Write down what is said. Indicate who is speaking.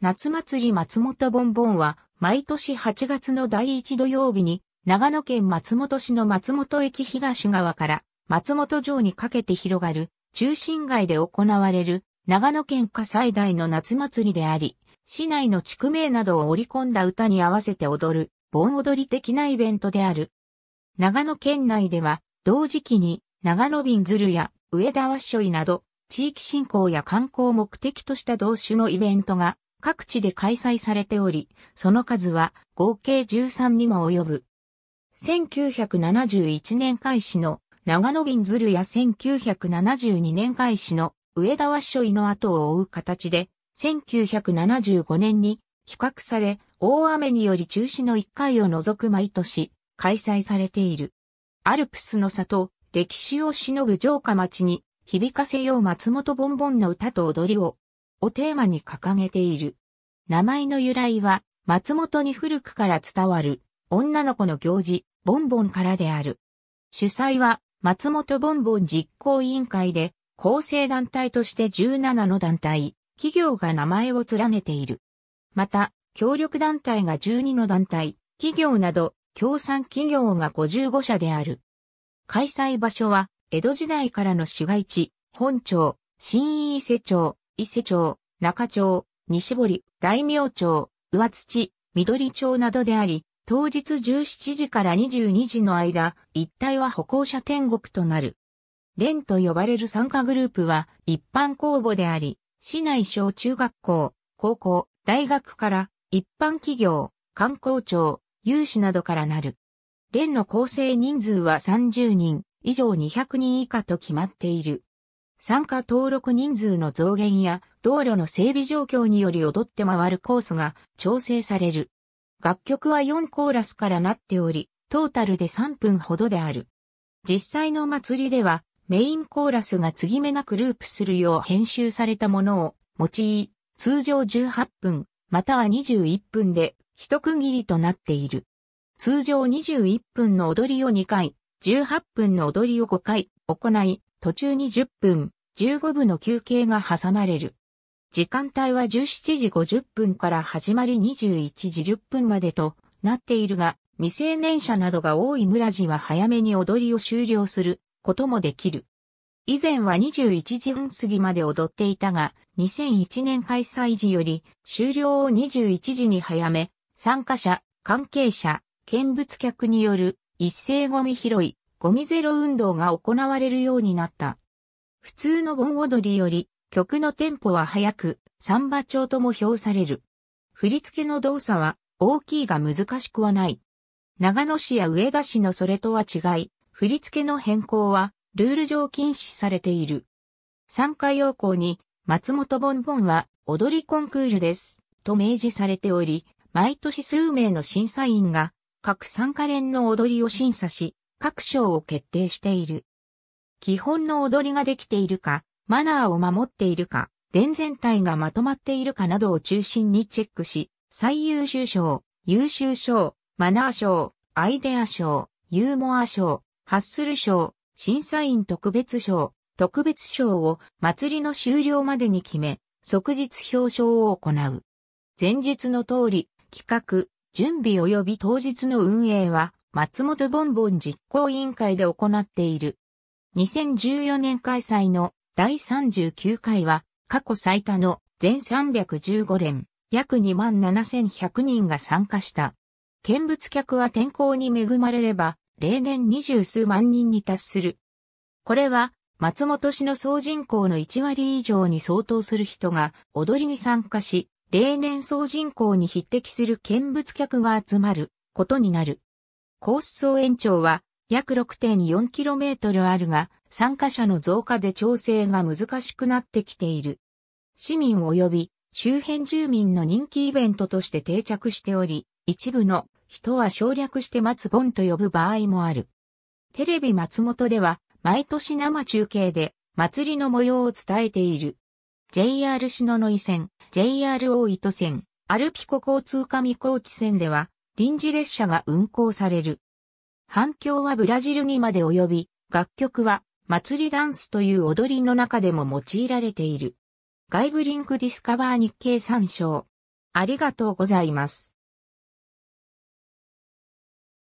Speaker 1: 夏祭り松本ボンボンは、毎年8月の第1土曜日に、長野県松本市の松本駅東側から松本城にかけて広がる中心街で行われる長野県下最大の夏祭りであり、市内の地区名などを織り込んだ歌に合わせて踊る盆踊り的なイベントである。長野県内では同時期に長野瓶鶴や上田和書など地域振興や観光目的とした同種のイベントが各地で開催されており、その数は合計13にも及ぶ。1971年開始の長野便鶴や1972年開始の上田和書井の後を追う形で、1975年に企画され、大雨により中止の1回を除く毎年開催されている。アルプスの里、歴史を忍ぶ城下町に響かせよう松本ボンボンの歌と踊りををテーマに掲げている。名前の由来は、松本に古くから伝わる、女の子の行事、ボンボンからである。主催は、松本ボンボン実行委員会で、厚生団体として17の団体、企業が名前を連ねている。また、協力団体が12の団体、企業など、協賛企業が55社である。開催場所は、江戸時代からの市街地、本町、新伊勢町、伊勢町、中町、西堀、大名町、上土、緑町などであり、当日17時から22時の間、一帯は歩行者天国となる。連と呼ばれる参加グループは一般公募であり、市内小中学校、高校、大学から一般企業、観光庁、有志などからなる。連の構成人数は30人以上200人以下と決まっている。参加登録人数の増減や道路の整備状況により踊って回るコースが調整される。楽曲は4コーラスからなっており、トータルで3分ほどである。実際の祭りではメインコーラスが継ぎ目なくループするよう編集されたものを用い、通常18分、または21分で一区切りとなっている。通常21分の踊りを2回、18分の踊りを5回行い、途中に10分、15部の休憩が挟まれる。時間帯は17時50分から始まり21時10分までとなっているが、未成年者などが多い村人は早めに踊りを終了することもできる。以前は21時半過ぎまで踊っていたが、2001年開催時より終了を21時に早め、参加者、関係者、見物客による一斉ゴミ拾い、ゴミゼロ運動が行われるようになった。普通の盆踊りより曲のテンポは速く、サンバ調とも評される。振り付けの動作は大きいが難しくはない。長野市や上田市のそれとは違い、振り付けの変更はルール上禁止されている。参加要項に松本ボンボンは踊りコンクールです。と明示されており、毎年数名の審査員が各参加連の踊りを審査し、各賞を決定している。基本の踊りができているか、マナーを守っているか、伝全体がまとまっているかなどを中心にチェックし、最優秀賞、優秀賞、マナー賞、アイデア賞、ユーモア賞、ハッスル賞、審査員特別賞、特別賞を祭りの終了までに決め、即日表彰を行う。前述の通り、企画、準備及び当日の運営は、松本ボンボン実行委員会で行っている。2014年開催の第39回は過去最多の全315連、約27,100人が参加した。見物客は天候に恵まれれば、例年二十数万人に達する。これは、松本市の総人口の1割以上に相当する人が踊りに参加し、例年総人口に匹敵する見物客が集まることになる。コース総延長は約 6.4km あるが、参加者の増加で調整が難しくなってきている。市民及び周辺住民の人気イベントとして定着しており、一部の人は省略して松本と呼ぶ場合もある。テレビ松本では毎年生中継で祭りの模様を伝えている。JR 篠野井線、JR 大糸線、アルピコ交通上高地線では臨時列車が運行される。反響はブラジルにまで及び、楽曲は祭りダンスという踊りの中でも用いられている。外部リンクディスカバー日経参照。ありがとうございます。